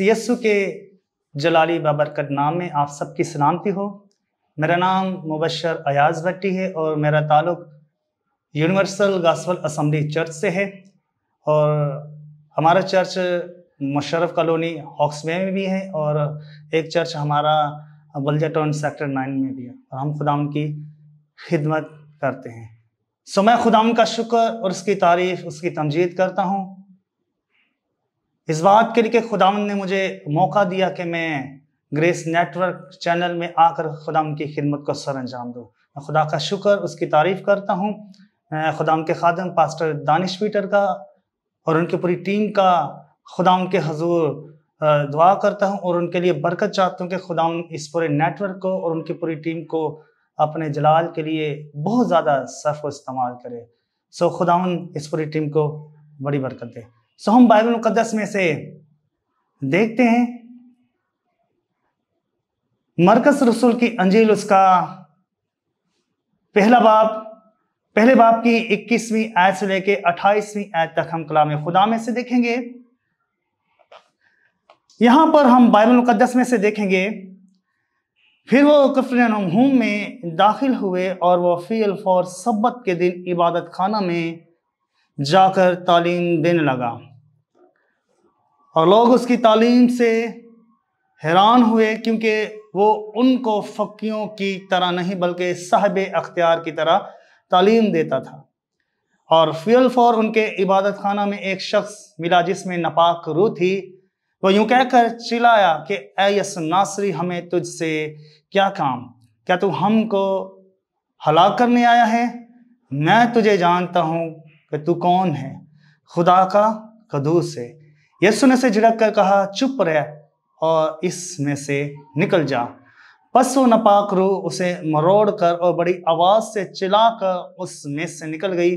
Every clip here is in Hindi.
सी के जलाली बाबरकत नाम में आप सबकी सलामती हो मेरा नाम मुबशर अयाज भट्टी है और मेरा ताल्लुक यूनिवर्सल गासवल असम्बली चर्च से है और हमारा चर्च मुशरफ कॉलोनी हॉक्सवे में भी है और एक चर्च हमारा बलजा टाउन सेक्टर नाइन में भी है और हम खुदा की खिदमत करते हैं सो मैं खुदा का शुक्र और उसकी तारीफ़ उसकी तमजीद करता हूँ इस बात के लिए खुदा ने मुझे मौका दिया कि मैं ग्रेस नेटवर्क चैनल में आकर ख़ुदा की खिदमत को सर अंजाम दूँ मैं खुदा का शुक्र उसकी तारीफ़ करता हूँ खुदाम के खादम पास्टर दानिश पीटर का और उनकी पूरी टीम का खुदाम के हजूर दुआ करता हूँ और उनके लिए बरकत चाहता हूँ कि खुदाम इस पूरे नेटवर्क को और उनकी पूरी टीम को अपने जलाल के लिए बहुत ज़्यादा सर्फ इस्तेमाल करे सो खुदा इस पूरी टीम को बड़ी बरकत दे सो हम बाइबल मुकदस में से देखते हैं मरकस रसूल की अंजील उसका पहला बाप पहले बाप की इक्कीसवीं आयत से लेके अट्ठाईसवीं आयत तक हम कलाम खुदा में से देखेंगे यहां पर हम बाइबल मुकदस में से देखेंगे फिर वो कफरनहूम में दाखिल हुए और वो फील फॉर सब्बत के दिन इबादत खाना में जाकर तालीम देने लगा और लोग उसकी तालीम से हैरान हुए क्योंकि वो उनको फकीियों की तरह नहीं बल्कि साहब अख्तियार की तरह तालीम देता था और फ्यूल फॉर उनके इबादत खाना में एक शख्स मिला जिसमें नपाक रू थी वह यूं कहकर चिल्लाया कि एस नासरी हमें तुझसे क्या काम क्या तू हमको हलाक करने आया है मैं तुझे जानता हूँ कि तू कौन है खुदा का कदूस है यसु ने से झिड़क कर कहा चुप रह और इसमें से निकल जा पशु नपाक रूह उसे मरोड़ कर और बड़ी आवाज से चिल्ला उस उसमें से निकल गई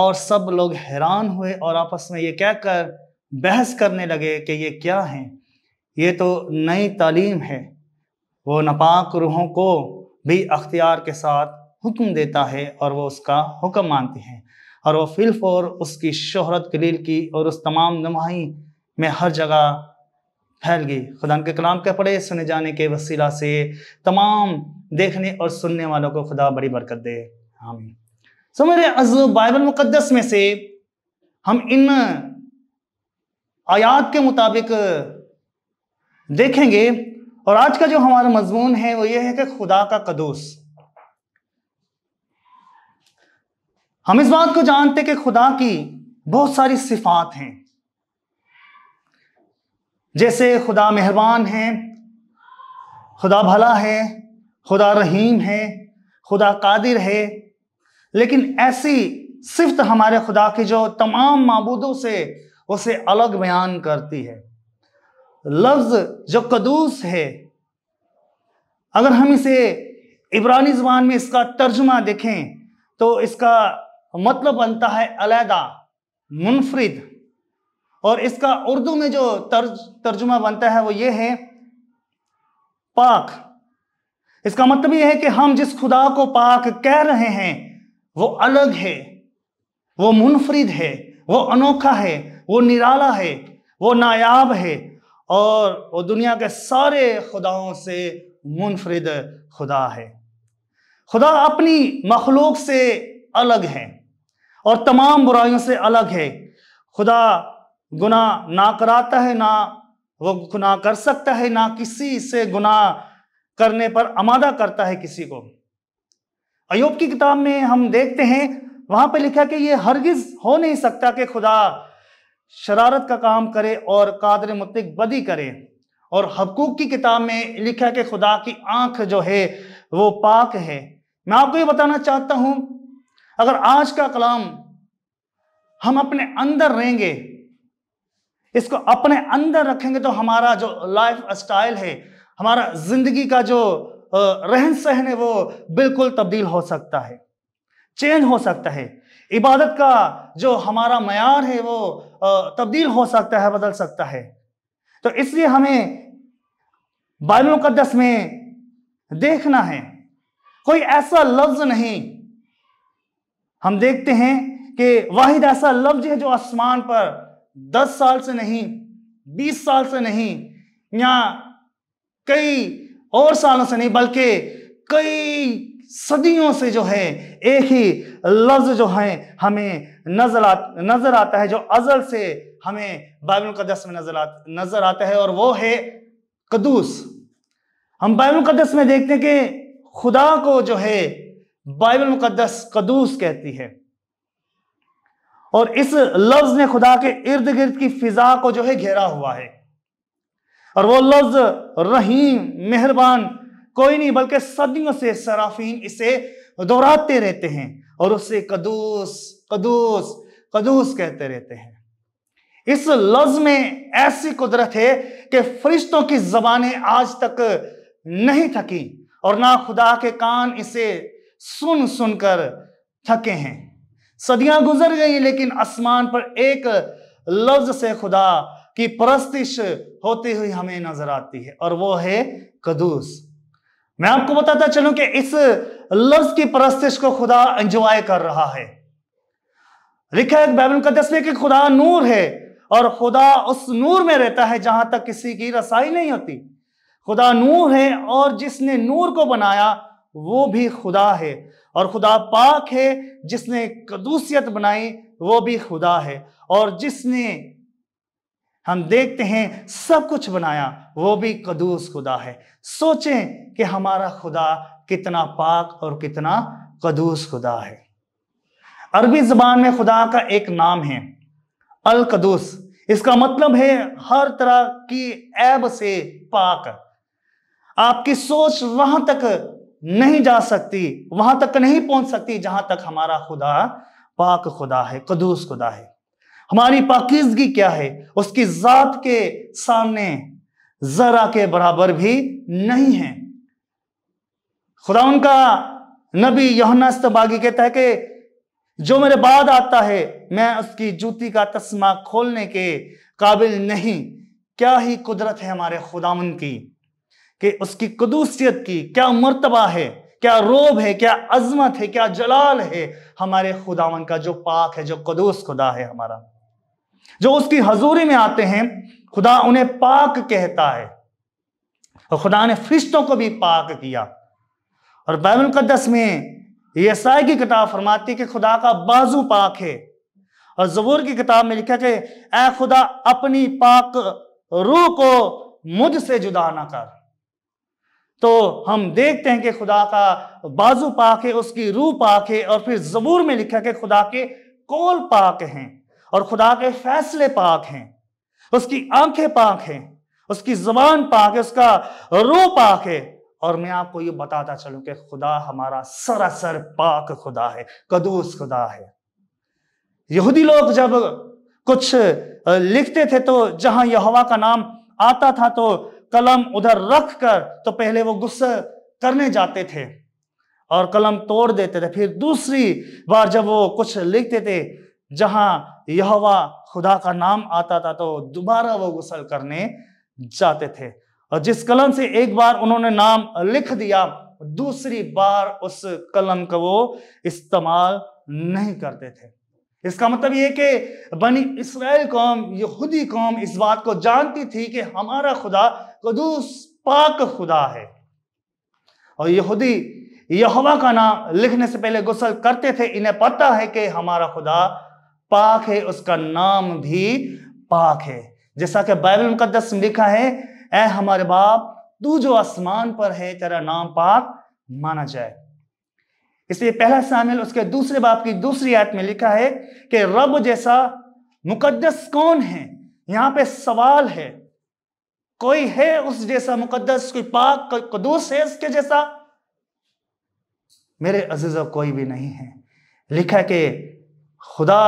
और सब लोग हैरान हुए और आपस में ये कहकर बहस करने लगे कि ये क्या है ये तो नई तालीम है वो नपाक रूहों को भी अख्तियार के साथ हुक्म देता है और वो उसका हुक्म मानती हैं और वह फिल्फ और उसकी शोहरत दलील की और उस तमाम नुमाही में हर जगह फैल गई खुदा के कलाम के पड़े सुने जाने के वसीला से तमाम देखने और सुनने वालों को खुदा बड़ी बरकत दे हामी सो मेरे अजु बाइबल मुकदस में से हम इन आयात के मुताबिक देखेंगे और आज का जो हमारा मजमून है वो ये है कि खुदा का कदूस हम इस बात को जानते कि खुदा की बहुत सारी सिफात हैं जैसे खुदा मेहरबान है खुदा भला है खुदा रहीम है खुदा कादिर है लेकिन ऐसी सिफत हमारे खुदा की जो तमाम मबूदों से उसे अलग बयान करती है लफ्ज जो कदूस है अगर हम इसे इबरानी ज़बान में इसका तर्जुमा देखें तो इसका मतलब बनता है अलहदा मुनफरिद और इसका उर्दू में जो तर्ज तर्जुमा बनता है वो ये है पाक इसका मतलब यह है कि हम जिस खुदा को पाक कह रहे हैं वो अलग है वो मुनफरिद है वो अनोखा है वो निराला है वो नायाब है और वो दुनिया के सारे खुदाओं से मुनफरद खुदा है खुदा अपनी मखलूक से अलग है और तमाम बुराइयों से अलग है खुदा गुनाह ना कराता है ना वो गुनाह कर सकता है ना किसी से गुनाह करने पर आमादा करता है किसी को अयोब की किताब में हम देखते हैं वहां पर लिखा कि ये हरगिज हो नहीं सकता कि खुदा शरारत का काम करे और कादर मुतिक बदी करे और हकूक की किताब में लिखा कि खुदा की आंख जो है वो पाक है मैं आपको ये बताना चाहता हूं अगर आज का कलाम हम अपने अंदर रहेंगे इसको अपने अंदर रखेंगे तो हमारा जो लाइफ स्टाइल है हमारा जिंदगी का जो रहन सहन है वो बिल्कुल तब्दील हो सकता है चेंज हो सकता है इबादत का जो हमारा मैार है वो तब्दील हो सकता है बदल सकता है तो इसलिए हमें बाइबल मुकदस में देखना है कोई ऐसा लफ्ज नहीं हम देखते हैं कि वाहिद ऐसा लफ्ज है जो आसमान पर दस साल से नहीं बीस साल से नहीं या कई और सालों से नहीं बल्कि कई सदियों से जो है एक ही लफ्ज जो है हमें नजर आ नजर आता है जो अजल से हमें बाइबल कदस में नजर आ नजर आता है और वो है कदूस हम बाइबल मुकदस में देखते हैं कि खुदा को जो है बाइबल मुकदस कदूस कहती है और इस लफ्ज ने खुदा के इर्द गिर्द की फिजा को जो है घेरा हुआ है और वो लफ्ज रहीम मेहरबान कोई नहीं बल्कि सदियों से सराफीन इसे दोहराते रहते हैं और उससे कदूस कदूस कदूस कहते रहते हैं इस लफ्ज में ऐसी कुदरत है कि फरिश्तों की जबानें आज तक नहीं थकी और ना खुदा के कान इसे सुन सुनकर थके हैं सदियां गुजर गई लेकिन आसमान पर एक लफ्ज से खुदा की परस्तिश होती हुई हमें नजर आती है और वो है कदूस मैं आपको बताता चलू कि इस लफ्ज की परस्तिश को खुदा एंजॉय कर रहा है लिखा है बाइबल कदस में कि खुदा नूर है और खुदा उस नूर में रहता है जहां तक किसी की रसाई नहीं होती खुदा नूर है और जिसने नूर को बनाया वो भी खुदा है और खुदा पाक है जिसने कदूसियत बनाई वो भी खुदा है और जिसने हम देखते हैं सब कुछ बनाया वो भी कदूस खुदा है सोचें कि हमारा खुदा कितना पाक और कितना कदूस खुदा है अरबी जबान में खुदा का एक नाम है अल कदूस इसका मतलब है हर तरह की ऐब से पाक आपकी सोच वहां तक नहीं जा सकती वहां तक नहीं पहुंच सकती जहां तक हमारा खुदा पाक खुदा है कदूस खुदा है हमारी पाकिजगी क्या है उसकी जात के सामने जरा के बराबर भी नहीं है खुदा उनका नबी यहुना कहता है कि जो मेरे बाद आता है मैं उसकी जूती का तस्मा खोलने के काबिल नहीं क्या ही कुदरत है हमारे खुदा की कि उसकी कदूसियत की क्या मर्तबा है क्या रोब है क्या अजमत है क्या जलाल है हमारे खुदावन का जो पाक है जो कदूस खुदा है हमारा जो उसकी हजूरी में आते हैं खुदा उन्हें पाक कहता है और खुदा ने फरिश्तों को भी पाक किया और बाइबल मुकदस में यसाई की किताब फरमाती कि खुदा का बाजू पाक है और जबूर की किताब में लिखा कि ए खुदा अपनी पाक रूह को मुझसे जुदा ना कर तो हम देखते हैं कि खुदा का बाजू पाक है उसकी रूह पाक है और फिर जबूर में लिखा कि खुदा के कोल पाक हैं और खुदा के फैसले पाक हैं उसकी आंखें पाक हैं उसकी जबान पाक है उसका रूह पाक है और मैं आपको ये बताता चलूं कि खुदा हमारा सरासर पाक खुदा है कदूस खुदा है यहूदी लोग जब कुछ लिखते थे तो जहां यहोवा का नाम आता था तो कलम उधर रख कर तो पहले वो गुस्सा करने जाते थे और कलम तोड़ देते थे फिर दूसरी बार जब वो कुछ लिखते थे जहां यहोवा खुदा का नाम आता था तो दोबारा वो गुसल करने जाते थे और जिस कलम से एक बार उन्होंने नाम लिख दिया दूसरी बार उस कलम का वो इस्तेमाल नहीं करते थे इसका मतलब ये कि बनी इसराइल कौम यहूदी कौम इस बात को जानती थी कि हमारा खुदा कदूस पाक खुदा है और यहूदी यहोवा का नाम लिखने से पहले गुसल करते थे इन्हें पता है कि हमारा खुदा पाक है उसका नाम भी पाक है जैसा कि बाइबल मुकदस में लिखा है ऐ हमारे बाप तू जो आसमान पर है तेरा नाम पाक माना जाए इसलिए पहला शामिल उसके दूसरे बाप की दूसरी आयत में लिखा है कि रब जैसा मुकद्दस कौन है यहाँ पे सवाल है कोई है उस जैसा मुकदस कोई पाक कोई कदूस है उसके जैसा मेरे अजीज कोई भी नहीं है लिखा कि खुदा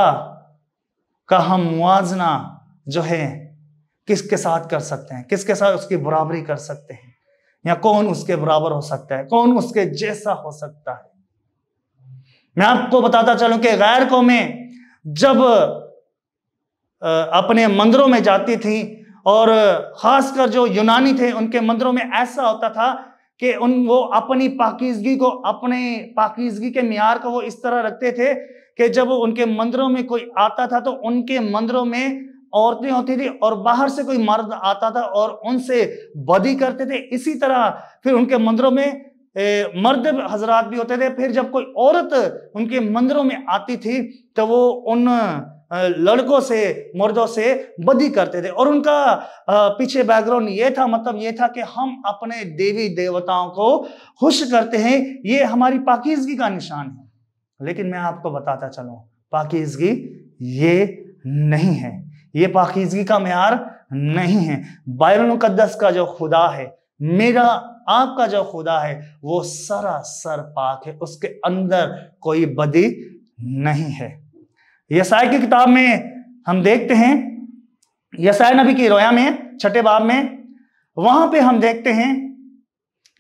का हम मुआजना जो है किसके साथ कर सकते हैं किसके साथ उसकी बराबरी कर सकते हैं या कौन उसके बराबर हो सकता है कौन उसके जैसा हो सकता है मैं आपको बताता चलूं कि गैर कौमें जब अपने मंदिरों में जाती थी और ख़ासकर जो यूनानी थे उनके मंदिरों में ऐसा होता था कि उन वो अपनी पाकिजगी को अपने पाकिजगी के मैार को वो इस तरह रखते थे कि जब उनके मंदिरों में कोई आता था तो उनके मंदिरों में औरतें होती थी और बाहर से कोई मर्द आता था और उनसे बदी करते थे इसी तरह फिर उनके मंदिरों में ए, मर्द हजरात भी होते थे फिर जब कोई औरत उनके मंदिरों में आती थी तो वो उन लड़कों से मर्दों से बदी करते थे और उनका पीछे बैकग्राउंड ये था मतलब ये था कि हम अपने देवी देवताओं को खुश करते हैं ये हमारी पाकिजगी का निशान है लेकिन मैं आपको बताता चलूं पाकिजगी ये नहीं है ये पाकिजगी का मैार नहीं है बायरकदस का जो खुदा है मेरा आपका जो खुदा है वो सरासर पाक है उसके अंदर कोई बदी नहीं है यसाय की किताब में हम देखते हैं यसाय नबी की रोया में छठे बाब में वहां पे हम देखते हैं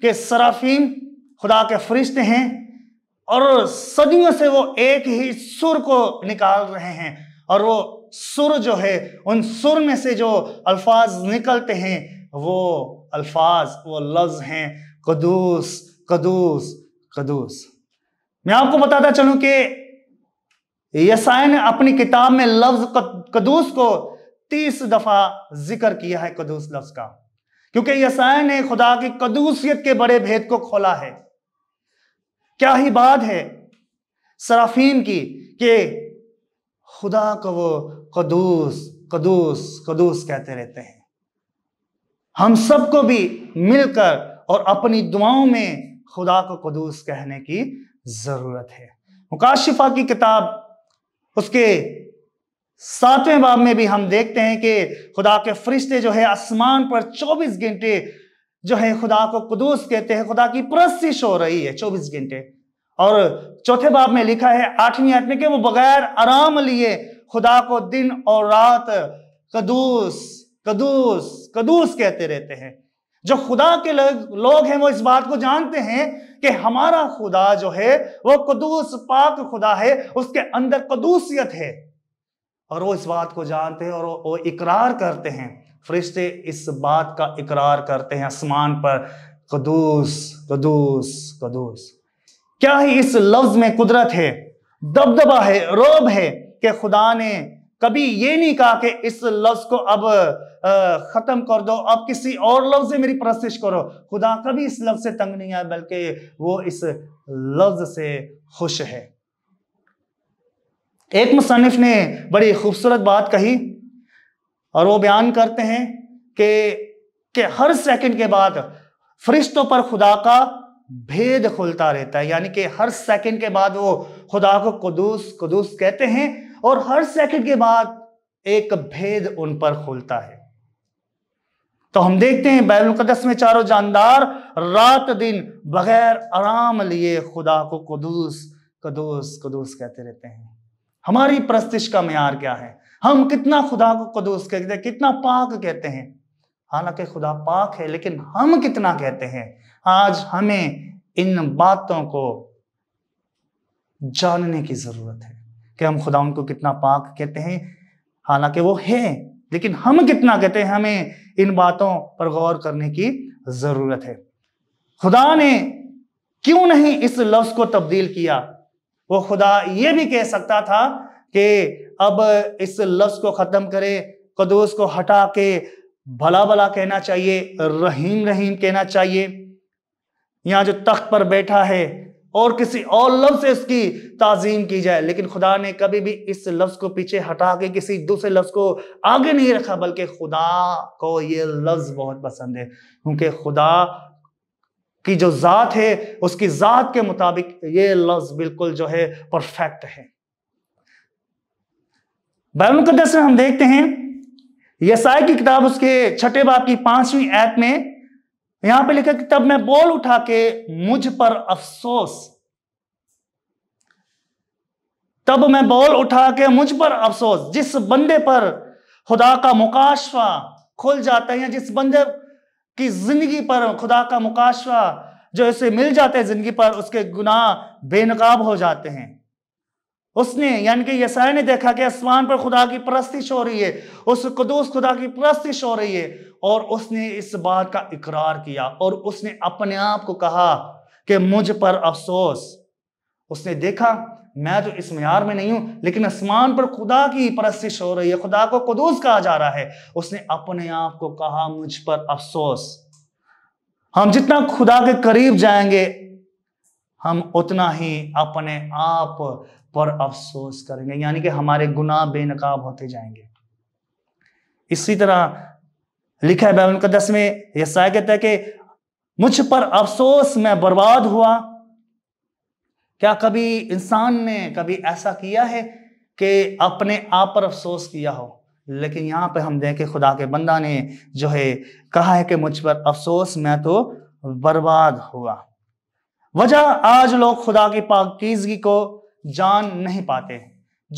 कि सराफीम खुदा के फरिश्ते हैं और सदियों से वो एक ही सुर को निकाल रहे हैं और वो सुर जो है उन सुर में से जो अल्फाज निकलते हैं वो अल्फाज वो लफ्ज हैं कदूस कदूस कदूस मैं आपको बताता चलूं कि यसाया ने अपनी किताब में लफ्ज कदूस को तीस दफा जिक्र किया है कदूस लफ्ज का क्योंकि यसाया ने खुदा की कदूसियत के बड़े भेद को खोला है क्या ही बात है सराफीन की कि खुदा को वो कदूस कदूस कदूस कहते रहते हैं हम सबको भी मिलकर और अपनी दुआओं में खुदा को कदूस कहने की ज़रूरत है मुकाशिफा की किताब उसके सातवें बाब में भी हम देखते हैं कि खुदा के फरिश्ते जो है आसमान पर 24 घंटे जो है खुदा को कदूस कहते हैं खुदा की प्रस्तिश हो रही है 24 घंटे और चौथे बाब में लिखा है आठवीं आठ में कि वो बगैर आराम लिए खुदा को दिन और रात कदूस कदूस कदूस कहते रहते हैं जो खुदा के लोग हैं वो इस बात को जानते हैं कि हमारा खुदा जो है वो कदूस पाक खुदा है उसके अंदर कदूसियत है और वो इस बात को जानते हैं और वो, इकरार करते हैं फरिश्ते इस बात का इकरार करते हैं आसमान पर कदूस कदूस कदूस क्या ही इस लफ्ज में कुदरत है दबदबा है रोब है कि खुदा ने कभी ये नहीं कहा कि इस लफ्ज को अब खत्म कर दो अब किसी और लफ्ज से मेरी प्रस्तिश करो खुदा कभी इस लफ्ज से तंग नहीं आया बल्कि वो इस लफ्ज से खुश है एक मुसनफ ने बड़ी खूबसूरत बात कही और वो बयान करते हैं कि कि हर सेकंड के बाद फरिश्तों पर खुदा का भेद खुलता रहता है यानी कि हर सेकंड के बाद वो खुदा को कदूस कुदूस कहते हैं और हर सेकंड के बाद एक भेद उन पर खुलता है तो हम देखते हैं मुकदस में चारों जानदार रात दिन बगैर आराम लिए खुदा को कदूस कदूस कदूस कहते रहते हैं हमारी प्रस्तिश का मैार क्या है हम कितना खुदा को कदूस कहते हैं कितना पाक कहते हैं हालांकि खुदा पाक है लेकिन हम कितना कहते हैं आज हमें इन बातों को जानने की जरूरत है कि हम खुदा उनको कितना पाक कहते हैं हालांकि वो हैं लेकिन हम कितना कहते हैं हमें इन बातों पर गौर करने की ज़रूरत है खुदा ने क्यों नहीं इस लफ्ज़ को तब्दील किया वो खुदा ये भी कह सकता था कि अब इस लफ्ज़ को ख़त्म करे कदूस को हटा के भला भला कहना चाहिए रहीम रहीम कहना चाहिए यहां जो तख्त पर बैठा है और किसी और लफ्ज से इसकी ताजीम की जाए लेकिन खुदा ने कभी भी इस लफ्ज को पीछे हटा के किसी दूसरे लफ्ज को आगे नहीं रखा बल्कि खुदा को ये लफ्ज बहुत पसंद है क्योंकि खुदा की जो ज़ात है उसकी ज़ात के मुताबिक ये लफ्ज बिल्कुल जो है परफेक्ट है बाइबल में हम देखते हैं यसाई की किताब उसके छठे बाप की पांचवी ऐप में यहां पे लिखा कि तब मैं बोल उठा के मुझ पर अफसोस तब मैं बोल उठा के मुझ पर अफसोस जिस बंदे पर खुदा का मुकाशवा खुल जाता है या जिस बंदे की जिंदगी पर खुदा का मुकाशवा जो इसे मिल जाते हैं जिंदगी पर उसके गुनाह बेनकाब हो जाते हैं उसने यानी कि यसाया ने देखा कि आसमान पर खुदा की परस्तिश हो रही है उस कदूस खुदा की परस्तिश हो रही है और उसने इस बात का इकरार किया और उसने अपने आप को कहा कि मुझ पर अफसोस उसने देखा मैं तो इस मैार में नहीं हूं लेकिन आसमान पर खुदा की परस्तिश हो रही है खुदा को कदूस कहा जा रहा है उसने अपने आप को कहा मुझ पर अफसोस हम जितना खुदा के करीब जाएंगे हम उतना ही अपने आप पर अफसोस करेंगे यानी कि हमारे गुनाह बेनकाब होते जाएंगे इसी तरह लिखा है बाइबल मुकदस में यसाया कहता है कि मुझ पर अफसोस मैं बर्बाद हुआ क्या कभी इंसान ने कभी ऐसा किया है कि अपने आप पर अफसोस किया हो लेकिन यहां पे हम देखें खुदा के बंदा ने जो है कहा है कि मुझ पर अफसोस मैं तो बर्बाद हुआ वजह आज लोग खुदा की पाकिजगी को जान नहीं पाते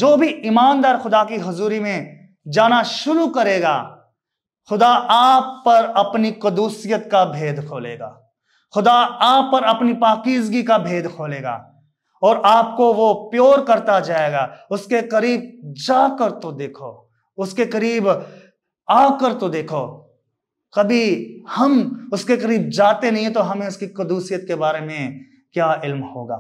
जो भी ईमानदार खुदा की हजूरी में जाना शुरू करेगा खुदा आप पर अपनी कदूसियत का भेद खोलेगा खुदा आप पर अपनी पाकिजगी का भेद खोलेगा और आपको वो प्योर करता जाएगा उसके करीब जाकर तो देखो उसके करीब आकर तो देखो कभी हम उसके करीब जाते नहीं तो हमें उसकी कदूसियत के बारे में क्या इल्म होगा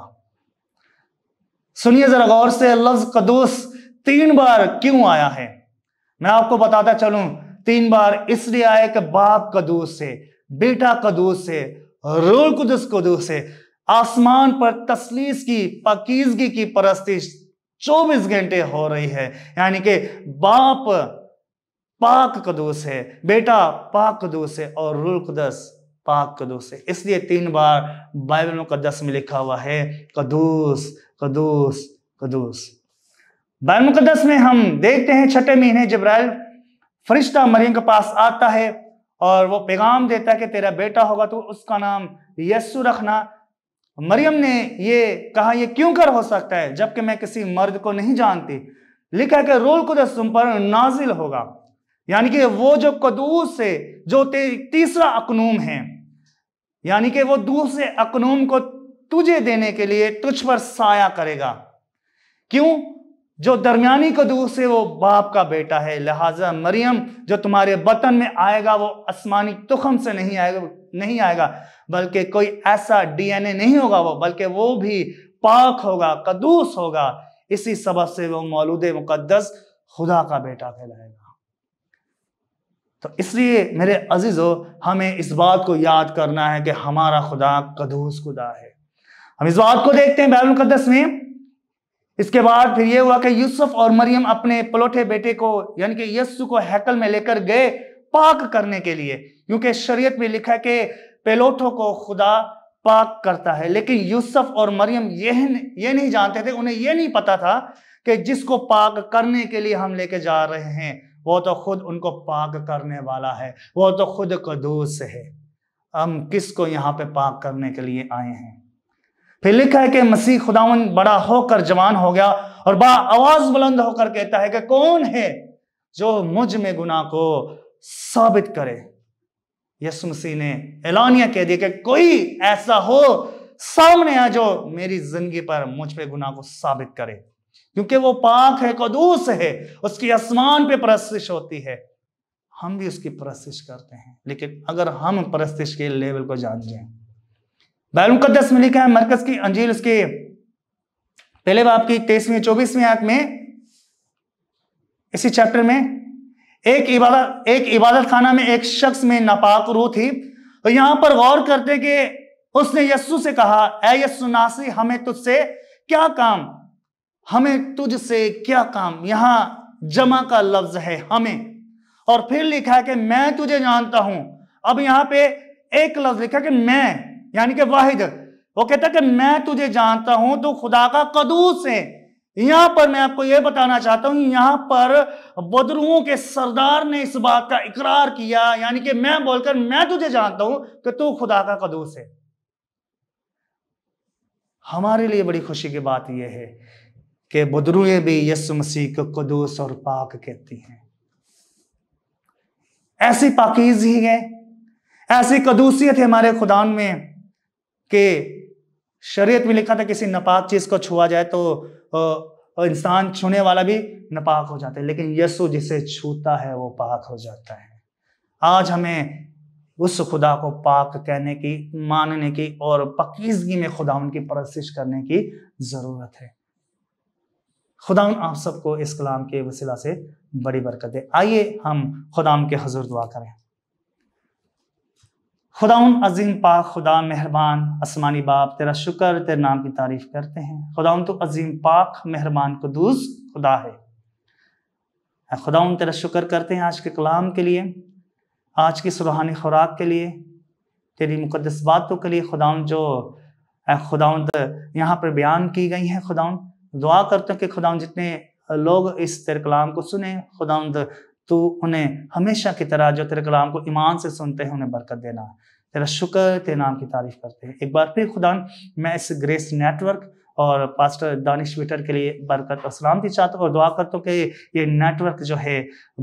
सुनिए जरा गौर से लफ्ज कदूस तीन बार क्यों आया है मैं आपको बताता चलूं तीन बार इसलिए आया कि बाप कदूस से बेटा कदूस से रूल कदूस कदूस से आसमान पर तसलीस की पकीजगी की परस्तिश चौबीस घंटे हो रही है यानी कि बाप पाक कदूस है बेटा पाक कदूस है और रूल कदस पाक कदूस है इसलिए तीन बार बाइबल कदस में लिखा हुआ है कदूस कदूस कदूस मुकदस में हम देखते हैं छठे महीने जब्राइल फरिश्ता मरियम के पास आता है और वो पैगाम देता है कि तेरा बेटा होगा तो उसका नाम यस्सु रखना मरियम ने ये कहा ये क्यों कर हो सकता है जबकि मैं किसी मर्द को नहीं जानती लिखा कि रोल कुद तुम पर नाजिल होगा यानी कि वो जो कदूस है जो तीसरा अकनूम है यानी कि वो दूसरे अकनूम को तुझे देने के लिए तुझ पर साया करेगा क्यों जो दरमियानी दूर से वो बाप का बेटा है लिहाजा मरियम जो तुम्हारे बतन में आएगा वो आसमानी तुखम से नहीं आएगा नहीं आएगा बल्कि कोई ऐसा डीएनए नहीं होगा वो बल्कि वो भी पाक होगा कदूस होगा इसी सबब से वो मौलूद मुकदस खुदा का बेटा कहलाएगा तो इसलिए मेरे अजीजों हमें इस बात को याद करना है कि हमारा खुदा कदूस खुदा है हम इस बात को देखते हैं बैरुल कदस में इसके बाद फिर यह हुआ कि यूसुफ और मरियम अपने पलोठे बेटे को यानी कि यस्सु को हैकल में लेकर गए पाक करने के लिए क्योंकि शरीयत में लिखा है कि पेलोठों को खुदा पाक करता है लेकिन यूसुफ और मरियम यह ये नहीं जानते थे उन्हें यह नहीं पता था कि जिसको पाक करने के लिए हम लेके जा रहे हैं वो तो खुद उनको पाक करने वाला है वो तो खुद कदूस है हम किसको यहाँ पे पाक करने के लिए आए हैं फिर लिखा है कि मसीह खुदावन बड़ा होकर जवान हो गया और बा आवाज बुलंद होकर कहता है कि कौन है जो मुझ में गुना को साबित करे यसु मसीह ने ऐलानिया कह दिया कि कोई ऐसा हो सामने आ जो मेरी जिंदगी पर मुझ पे गुना को साबित करे क्योंकि वो पाक है कदूस है उसकी आसमान पे परस्तिश होती है हम भी उसकी परस्तिश करते हैं लेकिन अगर हम परस्तिश के लेवल को जान जाए बैलमुकदस में लिखा है मरकज की अंजील उसके पहले बाप की तेईसवीं चौबीसवीं आंख में इसी चैप्टर में एक इबादत एक इबादत खाना में एक शख्स में नापाक रू थी तो यहां पर गौर करते कि उसने यस्सु से कहा ऐ यस्सु नासी हमें तुझसे क्या काम हमें तुझसे क्या काम यहां जमा का लफ्ज है हमें और फिर लिखा है कि मैं तुझे जानता हूं अब यहां पे एक लफ्ज लिखा कि मैं यानी कि वाहिद वो कहता है कि मैं तुझे जानता हूं तो खुदा का कदूस है यहां पर मैं आपको यह बताना चाहता हूं यहां पर बदरुओं के सरदार ने इस बात का इकरार किया यानी कि मैं बोलकर मैं तुझे जानता हूं कि तू खुदा का कदूस है हमारे लिए बड़ी खुशी की बात यह है कि बदरुए भी यसु मसीह को कदूस और पाक कहती हैं ऐसी पाकिज ही है ऐसी कदूसियत है हमारे खुदान में कि शरीयत में लिखा था किसी नपाक चीज को छुआ जाए तो इंसान छूने वाला भी नपाक हो जाता है लेकिन यसु जिसे छूता है वो पाक हो जाता है आज हमें उस खुदा को पाक कहने की मानने की और पकीजगी में खुदा उनकी परस्तिश करने की जरूरत है खुदा आप सबको इस कलाम के वसीला से बड़ी बरकत दे आइए हम खुदाम के हजूर दुआ करें खुदा अजीम पाक खुदा मेहरबान आसमानी बाप तेरा शुक्र तेरे नाम की तारीफ करते हैं खुदा तो अजीम पाक मेहरबान कदूस खुदा है खुदा तेरा शुक्र करते हैं आज के कलाम के लिए आज की सुरहानी खुराक के लिए तेरी मुकदस बातों के लिए खुदा जो खुदा यहाँ पर बयान की गई हैं खुदा दुआ करते हैं कि खुदा जितने लोग इस तेरे कलाम को सुने खुदा तो उन्हें हमेशा की तरह जो तेरे कलाम को ईमान से सुनते हैं उन्हें बरकत देना तेरा शुक्र तेरे नाम की तारीफ करते हैं एक बार फिर खुदा मैं इस ग्रेस नेटवर्क और पास्टर दानिश ट्विटर के लिए बरकत और सलामती चाहता हूँ और दुआ करता हूँ कि ये नेटवर्क जो है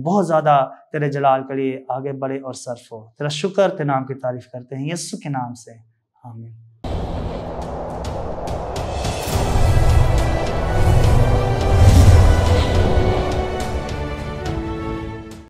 बहुत ज़्यादा तेरे जलाल के लिए आगे बढ़े और सर्फ हो तेरा शुक्र तेरे नाम की तारीफ करते हैं यस्सु के नाम से हामिद